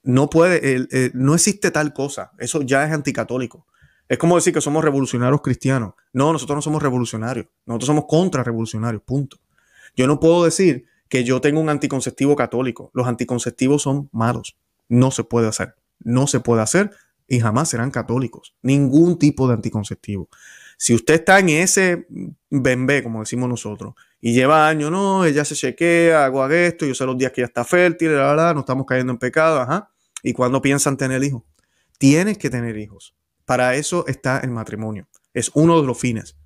Speaker 2: No puede, no existe tal cosa, eso ya es anticatólico. Es como decir que somos revolucionarios cristianos. No, nosotros no somos revolucionarios. Nosotros somos contrarrevolucionarios, punto. Yo no puedo decir que yo tengo un anticonceptivo católico. Los anticonceptivos son malos. No se puede hacer. No se puede hacer y jamás serán católicos. Ningún tipo de anticonceptivo. Si usted está en ese bembé, como decimos nosotros, y lleva años, no, ella se chequea, hago esto, yo sé los días que ya está fértil, la verdad, no estamos cayendo en pecado, ajá. ¿Y cuando piensan tener hijos? Tienes que tener hijos. Para eso está el matrimonio. Es uno de los fines.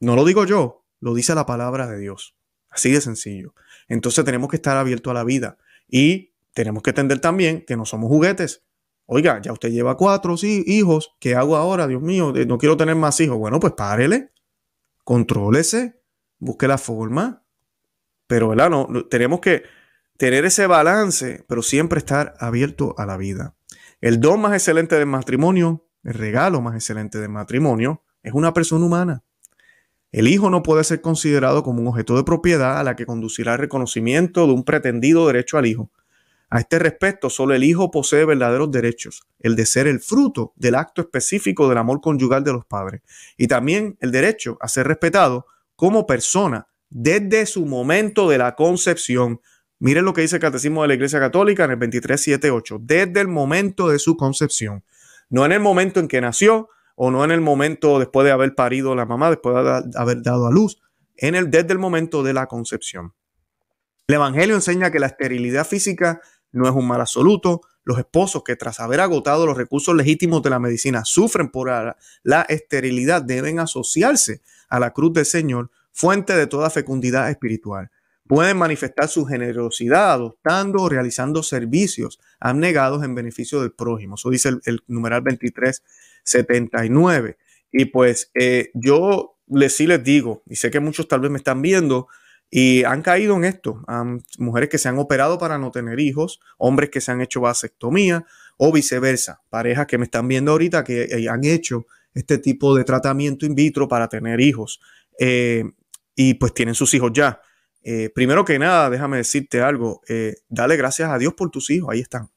Speaker 2: No lo digo yo, lo dice la palabra de Dios. Así de sencillo. Entonces tenemos que estar abiertos a la vida y tenemos que entender también que no somos juguetes. Oiga, ya usted lleva cuatro hijos, ¿qué hago ahora? Dios mío, eh, no quiero tener más hijos. Bueno, pues párele, contrólese, busque la forma. Pero, tenemos que tener ese balance, pero siempre estar abierto a la vida. El don más excelente del matrimonio el regalo más excelente del matrimonio es una persona humana. El hijo no puede ser considerado como un objeto de propiedad a la que conducirá el reconocimiento de un pretendido derecho al hijo. A este respecto, solo el hijo posee verdaderos derechos, el de ser el fruto del acto específico del amor conyugal de los padres y también el derecho a ser respetado como persona desde su momento de la concepción. Miren lo que dice el Catecismo de la Iglesia Católica en el 2378, desde el momento de su concepción. No en el momento en que nació o no en el momento después de haber parido la mamá, después de haber dado a luz, en el, desde el momento de la concepción. El Evangelio enseña que la esterilidad física no es un mal absoluto. Los esposos que tras haber agotado los recursos legítimos de la medicina sufren por la esterilidad deben asociarse a la cruz del Señor, fuente de toda fecundidad espiritual pueden manifestar su generosidad adoptando o realizando servicios abnegados en beneficio del prójimo. Eso dice el, numeral 2379. Y pues eh, yo les sí les digo, y sé que muchos tal vez me están viendo y han caído en esto, mujeres que se han operado para no tener hijos, hombres que se han hecho vasectomía o viceversa, parejas que me están viendo ahorita que eh, han hecho este tipo de tratamiento in vitro para tener hijos eh, y pues tienen sus hijos ya. Eh, primero que nada, déjame decirte algo, eh, dale gracias a Dios por tus hijos, ahí están.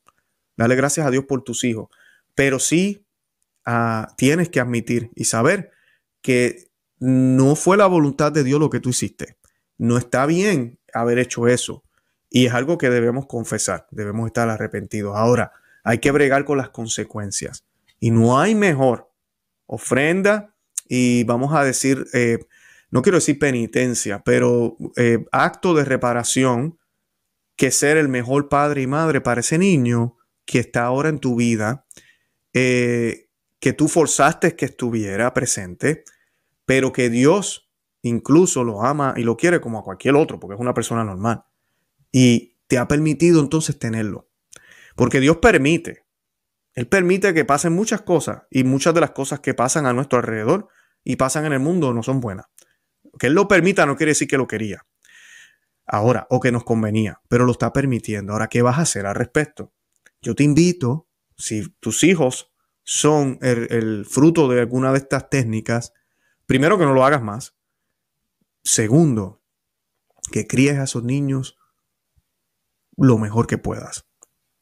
Speaker 2: Dale gracias a Dios por tus hijos. Pero sí ah, tienes que admitir y saber que no fue la voluntad de Dios lo que tú hiciste. No está bien haber hecho eso. Y es algo que debemos confesar, debemos estar arrepentidos. Ahora, hay que bregar con las consecuencias. Y no hay mejor ofrenda y vamos a decir... Eh, no quiero decir penitencia, pero eh, acto de reparación que ser el mejor padre y madre para ese niño que está ahora en tu vida, eh, que tú forzaste que estuviera presente, pero que Dios incluso lo ama y lo quiere como a cualquier otro, porque es una persona normal. Y te ha permitido entonces tenerlo. Porque Dios permite. Él permite que pasen muchas cosas y muchas de las cosas que pasan a nuestro alrededor y pasan en el mundo no son buenas. Que él lo permita no quiere decir que lo quería. Ahora, o que nos convenía, pero lo está permitiendo. Ahora, ¿qué vas a hacer al respecto? Yo te invito, si tus hijos son el, fruto de alguna de estas técnicas, primero que no lo hagas más. Segundo, que críes a esos niños lo mejor que puedas.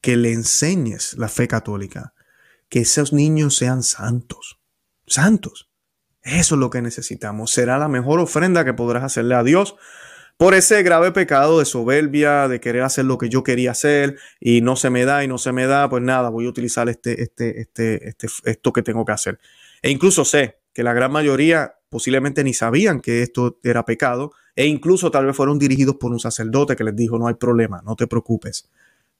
Speaker 2: Que le enseñes la fe católica. Que esos niños sean santos. Santos. Eso es lo que necesitamos. Será la mejor ofrenda que podrás hacerle a Dios por ese grave pecado de soberbia, de querer hacer lo que yo quería hacer y no se me da y no se me da, pues nada, voy a utilizar este, este, este, este, esto que tengo que hacer. E incluso sé que la gran mayoría posiblemente ni sabían que esto era pecado e incluso tal vez fueron dirigidos por un sacerdote que les dijo, no hay problema, no te preocupes,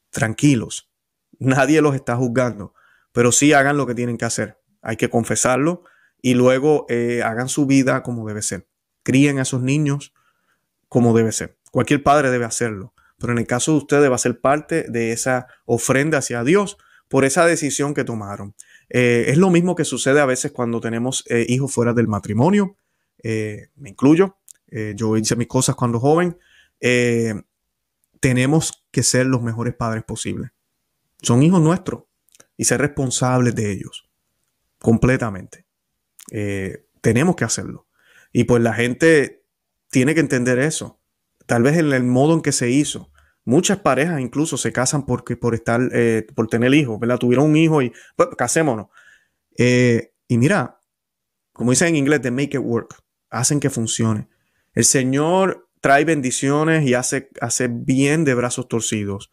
Speaker 2: tranquilos, nadie los está juzgando, pero sí hagan lo que tienen que hacer. Hay que confesarlo, y luego eh, hagan su vida como debe ser. Críen a esos niños como debe ser. Cualquier padre debe hacerlo, pero en el caso de ustedes va a ser parte de esa ofrenda hacia Dios por esa decisión que tomaron. Eh, es lo mismo que sucede a veces cuando tenemos eh, hijos fuera del matrimonio. me incluyo. yo hice mis cosas cuando joven. tenemos que ser los mejores padres posibles. Son hijos nuestros y ser responsables de ellos completamente. Eh, tenemos que hacerlo. Y pues la gente tiene que entender eso. Tal vez en el modo en que se hizo. Muchas parejas incluso se casan porque, por, estar, eh, por tener hijos, ¿verdad? Tuvieron un hijo y pues casémonos. Eh, y mira, como dicen en inglés, de make it work. Hacen que funcione. El Señor trae bendiciones y hace, hace bien de brazos torcidos.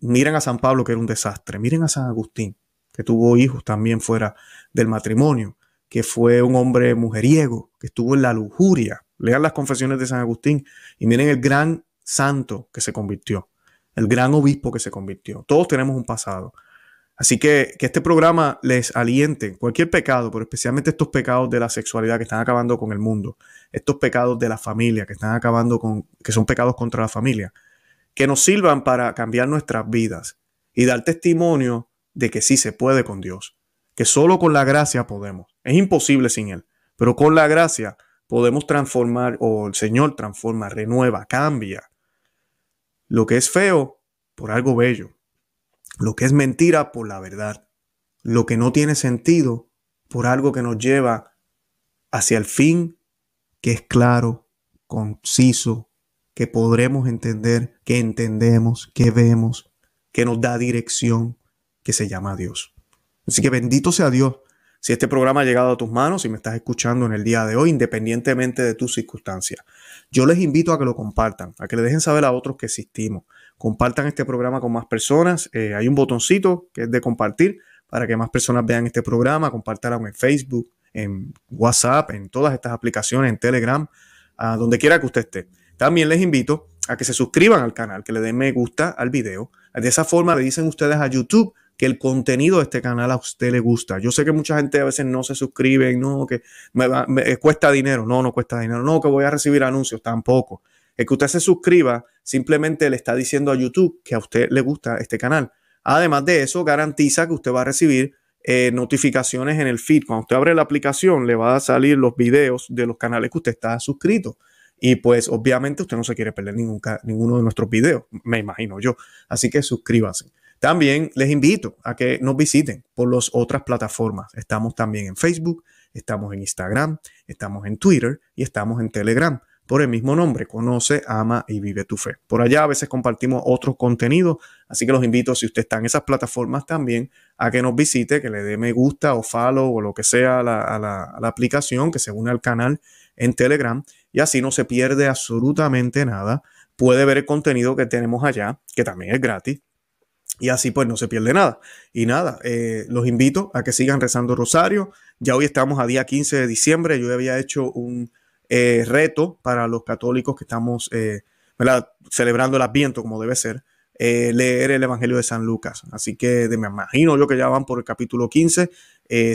Speaker 2: miren a San Pablo, que era un desastre. Miren a San Agustín que tuvo hijos también fuera del matrimonio, que fue un hombre mujeriego, que estuvo en la lujuria. Lean las confesiones de San Agustín y miren el gran santo que se convirtió, el gran obispo que se convirtió. Todos tenemos un pasado. Así que que este programa les aliente cualquier pecado, pero especialmente estos pecados de la sexualidad que están acabando con el mundo, estos pecados de la familia que están acabando con, que son pecados contra la familia, que nos sirvan para cambiar nuestras vidas y dar testimonio de que sí se puede con Dios, que solo con la gracia podemos. Es imposible sin Él, pero con la gracia podemos transformar o el Señor transforma, renueva, cambia. Lo que es feo por algo bello, lo que es mentira por la verdad, lo que no tiene sentido por algo que nos lleva hacia el fin que es claro, conciso, que podremos entender, que entendemos, que vemos, que nos da dirección, que se llama Dios. Así que bendito sea Dios. Si este programa ha llegado a tus manos, si me estás escuchando en el día de hoy, independientemente de tus circunstancias, yo les invito a que lo compartan, a que le dejen saber a otros que existimos. Compartan este programa con más personas. Eh, hay un botoncito que es de compartir para que más personas vean este programa. Compartanlo en Facebook, en WhatsApp, en todas estas aplicaciones, en Telegram, a donde quiera que usted esté. También les invito a que se suscriban al canal, que le den me gusta al video. De esa forma le dicen ustedes a YouTube que el contenido de este canal a usted le gusta. Yo sé que mucha gente a veces no se suscribe, no, que me, va, eh, cuesta dinero, no, no cuesta dinero, no, que voy a recibir anuncios, tampoco. El que usted se suscriba simplemente le está diciendo a YouTube que a usted le gusta este canal. Además de eso, garantiza que usted va a recibir eh, notificaciones en el feed. Cuando usted abre la aplicación, le va a salir los videos de los canales que usted está suscrito. Y pues obviamente usted no se quiere perder ningún, ninguno de nuestros videos, me imagino yo. Así que suscríbase. También les invito a que nos visiten por las otras plataformas. Estamos también en Facebook, estamos en Instagram, estamos en Twitter y estamos en Telegram por el mismo nombre, Conoce, Ama y Vive tu Fe. Por allá a veces compartimos otros contenidos, así que los invito, si usted está en esas plataformas también, a que nos visite, que le dé me gusta o follow o lo que sea a la, a la aplicación, que se une al canal en Telegram y así no se pierde absolutamente nada. Puede ver el contenido que tenemos allá, que también es gratis, y así pues no se pierde nada. Y nada, eh, los invito a que sigan rezando Rosario. Ya hoy estamos a día 15 de diciembre. Yo había hecho un eh, reto para los católicos que estamos eh, celebrando el Adviento como debe ser. leer el Evangelio de San Lucas. Así que de, me imagino yo que ya van por el capítulo 15.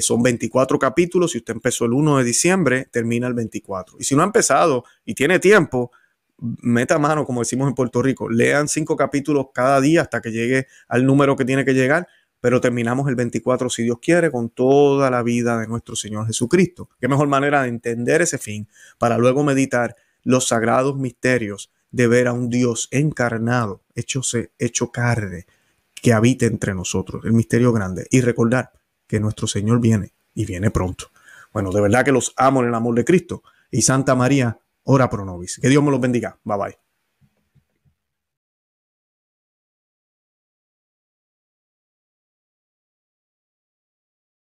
Speaker 2: son 24 capítulos. Si usted empezó el 1 de diciembre, termina el 24. Y si no ha empezado y tiene tiempo, meta mano, como decimos en Puerto Rico, lean cinco capítulos cada día hasta que llegue al número que tiene que llegar, pero terminamos el 24, si Dios quiere, con toda la vida de nuestro Señor Jesucristo. Qué mejor manera de entender ese fin para luego meditar los sagrados misterios de ver a un Dios encarnado, hecho, hecho carne, que habite entre nosotros, el misterio grande, y recordar que nuestro Señor viene y viene pronto. Bueno, de verdad que los amo en el amor de Cristo. Y Santa María, Hora pro nobis. Que Dios me los bendiga.
Speaker 1: Bye bye.